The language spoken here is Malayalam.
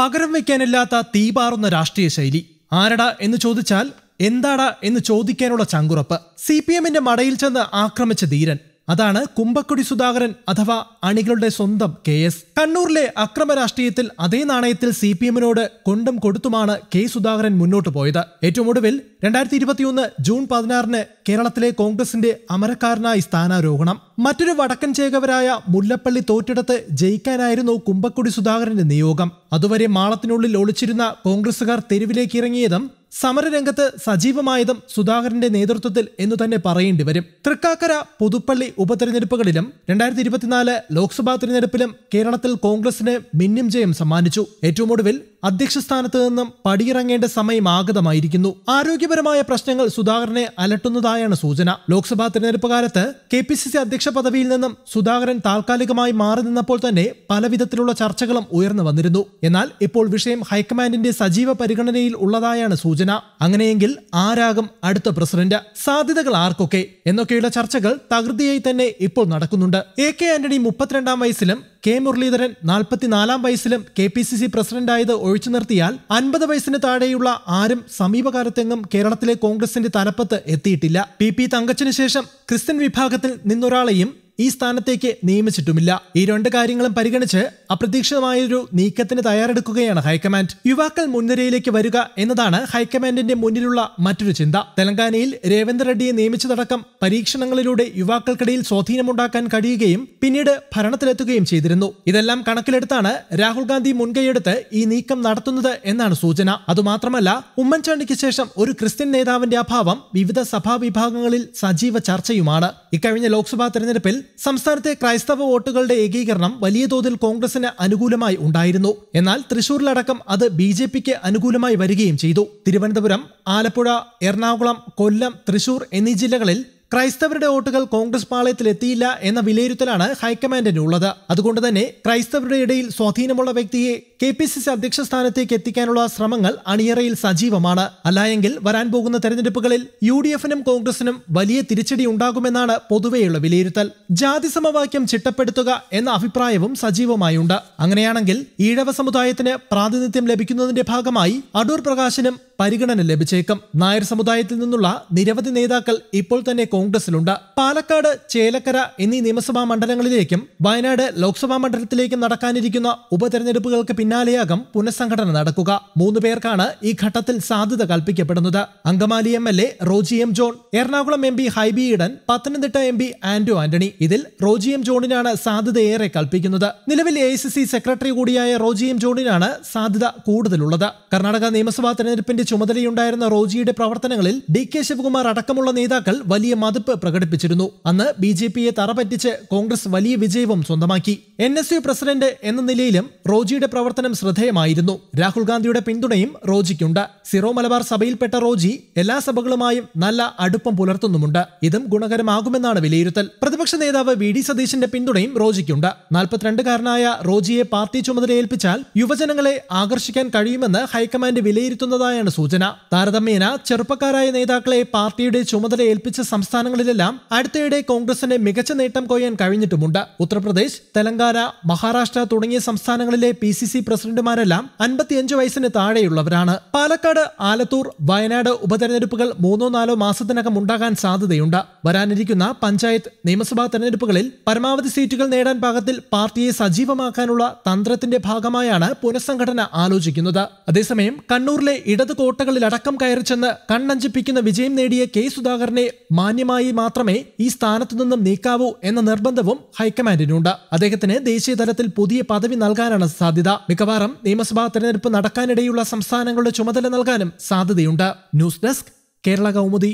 പകരം വയ്ക്കാനില്ലാത്ത തീപാറുന്ന രാഷ്ട്രീയ ശൈലി ആരടാ എന്ന് ചോദിച്ചാൽ എന്താടാ എന്ന് ചോദിക്കാനുള്ള ചങ്കുറപ്പ് സി പി എമ്മിന്റെ മടയിൽ ചെന്ന് ആക്രമിച്ച ധീരൻ അതാണ് കുമ്പക്കുടി സുധാകരൻ അഥവാ അണികളുടെ സ്വന്തം കെ എസ് കണ്ണൂരിലെ അക്രമ രാഷ്ട്രീയത്തിൽ അതേ നാണയത്തിൽ സി പി എമ്മിനോട് കൊണ്ടും കൊടുത്തുമാണ് കെ സുധാകരൻ മുന്നോട്ട് പോയത് ഏറ്റവും ഒടുവിൽ രണ്ടായിരത്തി ഇരുപത്തിയൊന്ന് ജൂൺ പതിനാറിന് കേരളത്തിലെ കോൺഗ്രസിന്റെ അമരക്കാരനായി സ്ഥാനാരോഹണം മറ്റൊരു വടക്കൻ ചേകവരായ മുല്ലപ്പള്ളി തോറ്റെടുത്ത് ജയിക്കാനായിരുന്നു കുമ്പക്കുടി സുധാകരന്റെ നിയോഗം അതുവരെ മാളത്തിനുള്ളിൽ ഒളിച്ചിരുന്ന കോൺഗ്രസുകാർ തെരുവിലേക്ക് ഇറങ്ങിയതും സമരരംഗത്ത് സജീവമായതും സുധാകരന്റെ നേതൃത്വത്തിൽ എന്നു തന്നെ പറയേണ്ടി വരും തൃക്കാക്കര പുതുപ്പള്ളി ഉപതെരഞ്ഞെടുപ്പുകളിലും രണ്ടായിരത്തി ഇരുപത്തിനാല് ലോക്സഭാ തിരഞ്ഞെടുപ്പിലും കേരളത്തിൽ കോൺഗ്രസിന് മിന്നും ജയം സമ്മാനിച്ചു ഏറ്റവും ഒടുവിൽ അധ്യക്ഷ സ്ഥാനത്ത് നിന്നും പടിയിറങ്ങേണ്ട സമയം ആഗതമായിരിക്കുന്നു ആരോഗ്യപരമായ പ്രശ്നങ്ങൾ സുധാകരനെ അലട്ടുന്നതായാണ് സൂചന ലോക്സഭാ തെരഞ്ഞെടുപ്പ് കാലത്ത് കെ പി സി സി അധ്യക്ഷ പദവിയിൽ നിന്നും സുധാകരൻ താൽക്കാലികമായി മാറി നിന്നപ്പോൾ തന്നെ പലവിധത്തിലുള്ള ചർച്ചകളും ഉയർന്നു വന്നിരുന്നു എന്നാൽ ഇപ്പോൾ വിഷയം ഹൈക്കമാൻഡിന്റെ സജീവ പരിഗണനയിൽ ഉള്ളതായാണ് സൂചന അങ്ങനെയെങ്കിൽ ആരാകും അടുത്ത പ്രസിഡന്റ് സാധ്യതകൾ ആർക്കൊക്കെ എന്നൊക്കെയുള്ള ചർച്ചകൾ തകൃതിയായി തന്നെ ഇപ്പോൾ നടക്കുന്നുണ്ട് എ കെ ആന്റണി മുപ്പത്തിരണ്ടാം വയസ്സിലും കെ മുരളീധരൻ നാൽപ്പത്തിനാലാം വയസ്സിലും കെ പി സി സി പ്രസിഡന്റായത് ഒഴിച്ചു നിർത്തിയാൽ അൻപത് വയസ്സിന് താഴെയുള്ള ആരും സമീപകാലത്തെങ്ങും കേരളത്തിലെ കോൺഗ്രസിന്റെ തലപ്പത്ത് എത്തിയിട്ടില്ല പി പി തങ്കച്ചന് ശേഷം ക്രിസ്ത്യൻ വിഭാഗത്തിൽ നിന്നൊരാളെയും ഈ സ്ഥാനത്തേക്ക് നിയമിച്ചിട്ടുമില്ല ഈ രണ്ട് കാര്യങ്ങളും പരിഗണിച്ച് അപ്രതീക്ഷിതമായൊരു നീക്കത്തിന് തയ്യാറെടുക്കുകയാണ് ഹൈക്കമാൻഡ് യുവാക്കൾ മുൻനിരയിലേക്ക് വരിക എന്നതാണ് ഹൈക്കമാൻഡിന്റെ മുന്നിലുള്ള മറ്റൊരു ചിന്ത തെലങ്കാനയിൽ രേവന്ത് റെഡ്ഡിയെ നിയമിച്ചതടക്കം പരീക്ഷണങ്ങളിലൂടെ യുവാക്കൾക്കിടയിൽ സ്വാധീനമുണ്ടാക്കാൻ കഴിയുകയും പിന്നീട് ഭരണത്തിലെത്തുകയും ചെയ്തിരുന്നു ഇതെല്ലാം കണക്കിലെടുത്താണ് രാഹുൽ ഗാന്ധി മുൻകൈയെടുത്ത് ഈ നീക്കം നടത്തുന്നത് എന്നാണ് സൂചന അതുമാത്രമല്ല ഉമ്മൻചാണ്ടിക്ക് ശേഷം ഒരു ക്രിസ്ത്യൻ നേതാവിന്റെ അഭാവം വിവിധ സഭാ വിഭാഗങ്ങളിൽ സജീവ ചർച്ചയുമാണ് ഇക്കഴിഞ്ഞ ലോക്സഭാ തെരഞ്ഞെടുപ്പിൽ സംസ്ഥാനത്തെ ക്രൈസ്തവ വോട്ടുകളുടെ ഏകീകരണം വലിയ തോതിൽ കോൺഗ്രസിന് അനുകൂലമായി ഉണ്ടായിരുന്നു എന്നാൽ തൃശൂരിലടക്കം അത് ബി ജെ പിക്ക് അനുകൂലമായി വരികയും ചെയ്തു തിരുവനന്തപുരം ആലപ്പുഴ എറണാകുളം കൊല്ലം തൃശൂർ എന്നീ ജില്ലകളിൽ ക്രൈസ്തവരുടെ വോട്ടുകൾ കോൺഗ്രസ് പാളയത്തിൽ എത്തിയില്ല എന്ന വിലയിരുത്തലാണ് ഹൈക്കമാൻഡിന് ഉള്ളത് അതുകൊണ്ട് തന്നെ ക്രൈസ്തവരുടെ ഇടയിൽ സ്വാധീനമുള്ള വ്യക്തിയെ കെ പി സി സി അധ്യക്ഷ സ്ഥാനത്തേക്ക് എത്തിക്കാനുള്ള ശ്രമങ്ങൾ അണിയറയിൽ സജീവമാണ് അല്ലായെങ്കിൽ വരാൻ പോകുന്ന തെരഞ്ഞെടുപ്പുകളിൽ യു ഡി എഫിനും കോൺഗ്രസിനും വലിയ തിരിച്ചടി ഉണ്ടാകുമെന്നാണ് പൊതുവെയുള്ള വിലയിരുത്തൽ ജാതി സമവാക്യം ചിട്ടപ്പെടുത്തുക എന്ന അഭിപ്രായവും സജീവമായുണ്ട് അങ്ങനെയാണെങ്കിൽ ഈഴവ സമുദായത്തിന് പ്രാതിനിധ്യം ലഭിക്കുന്നതിന്റെ ഭാഗമായി അടൂർ പ്രകാശിനും പരിഗണന ലഭിച്ചേക്കും നായർ സമുദായത്തിൽ നിന്നുള്ള നിരവധി നേതാക്കൾ ഇപ്പോൾ തന്നെ കോൺഗ്രസിലുണ്ട് പാലക്കാട് ചേലക്കര എന്നീ നിയമസഭാ മണ്ഡലങ്ങളിലേക്കും വയനാട് ലോക്സഭാ മണ്ഡലത്തിലേക്കും നടക്കാനിരിക്കുന്ന ഉപതെരഞ്ഞെടുപ്പുകൾക്ക് പിന്നാലെയാകും പുനഃസംഘടന നടക്കുക മൂന്ന് പേർക്കാണ് ഈ ഘട്ടത്തിൽ സാധ്യത കൽപ്പിക്കപ്പെടുന്നത് Angamaly M L A Roji M John Ernakulam M P Hibi Eden Pathanamthitta M P Anto Antony ഇതിൽ റോജി എം ജോണിനാണ് സാധ്യത ഏറെ കൽപ്പിക്കുന്നത് നിലവിൽ എ സെക്രട്ടറി കൂടിയായ റോജി എം ജോണിനാണ് സാധ്യത കൂടുതലുള്ളത് കർണാടക നിയമസഭാ തെരഞ്ഞെടുപ്പിന്റെ ചുമതലയുണ്ടായിരുന്ന റോജിയുടെ പ്രവർത്തനങ്ങളിൽ ഡി കെ ശിവകുമാർ അടക്കമുള്ള നേതാക്കൾ വലിയ മതിപ്പ് പ്രകടിപ്പിച്ചിരുന്നു അന്ന് ബി ജെ പിയെ തറപറ്റിച്ച് കോൺഗ്രസ് വലിയ വിജയവും സ്വന്തമാക്കി എൻ എസ് യു പ്രസിഡന്റ് എന്ന നിലയിലും റോജിയുടെ പ്രവർത്തനം ശ്രദ്ധേയമായിരുന്നു രാഹുൽ ഗാന്ധിയുടെ പിന്തുണയും റോജിക്കുണ്ട് സിറോ മലബാർ സഭയിൽപ്പെട്ട റോജി എല്ലാ സഭകളുമായും നല്ല അടുപ്പം പുലർത്തുന്നുമുണ്ട് ഇതും ഗുണകരമാകുമെന്നാണ് വിലയിരുത്തൽ പ്രതിപക്ഷ നേതാവ് വി ഡി സതീശന്റെ പിന്തുണയും റോജിക്കുണ്ട് നാൽപ്പത്തിരണ്ടുകാരനായ റോജിയെ പാർട്ടി ചുമതലയേൽപ്പിച്ചാൽ യുവജനങ്ങളെ ആകർഷിക്കാൻ കഴിയുമെന്ന് ഹൈക്കമാൻഡ് വിലയിരുത്തുന്നതായാണ് സൂചന താരതമ്യേന ചെറുപ്പക്കാരായ നേതാക്കളെ പാർട്ടിയുടെ ചുമതല ഏൽപ്പിച്ച സംസ്ഥാനങ്ങളിലെല്ലാം അടുത്തയിടെ കോൺഗ്രസിന് മികച്ച നേട്ടം കൊയ്യാൻ കഴിഞ്ഞിട്ടുമുണ്ട് ഉത്തർപ്രദേശ് തെലങ്കാന മഹാരാഷ്ട്ര തുടങ്ങിയ സംസ്ഥാനങ്ങളിലെ പി സി സി പ്രസിഡന്റുമാരെല്ലാം അൻപത്തിയഞ്ച് വയസ്സിന് താഴെയുള്ളവരാണ് പാലക്കാട് ആലത്തൂർ വയനാട് ഉപതെരഞ്ഞെടുപ്പുകൾ മൂന്നോ നാലോ മാസത്തിനകം ഉണ്ടാകാൻ സാധ്യതയുണ്ട് വരാനിരിക്കുന്ന പഞ്ചായത്ത് നിയമസഭാ തെരഞ്ഞെടുപ്പുകളിൽ പരമാവധി സീറ്റുകൾ നേടാൻ പാകത്തിൽ പാർട്ടിയെ സജീവമാക്കാനുള്ള തന്ത്രത്തിന്റെ ഭാഗമായാണ് പുനഃസംഘടന ആലോചിക്കുന്നത് അതേസമയം കണ്ണൂരിലെ ഇടത് അടക്കം കയറി ചെന്ന് കണ്ണഞ്ചിപ്പിക്കുന്ന വിജയം നേടിയ കെ സുധാകരനെ മാന്യമായി മാത്രമേ ഈ സ്ഥാനത്തു നിന്നും നീക്കാവൂ എന്ന നിർബന്ധവും ഹൈക്കമാൻഡിനുണ്ട് അദ്ദേഹത്തിന് ദേശീയ തലത്തിൽ പുതിയ പദവി നൽകാനാണ് സാധ്യത മിക്കവാറും നിയമസഭാ തെരഞ്ഞെടുപ്പ് നടക്കാനിടയുള്ള സംസ്ഥാനങ്ങളുടെ ചുമതല നൽകാനും സാധ്യതയുണ്ട് ന്യൂസ് ഡെസ്ക് കേരള കൗമുദി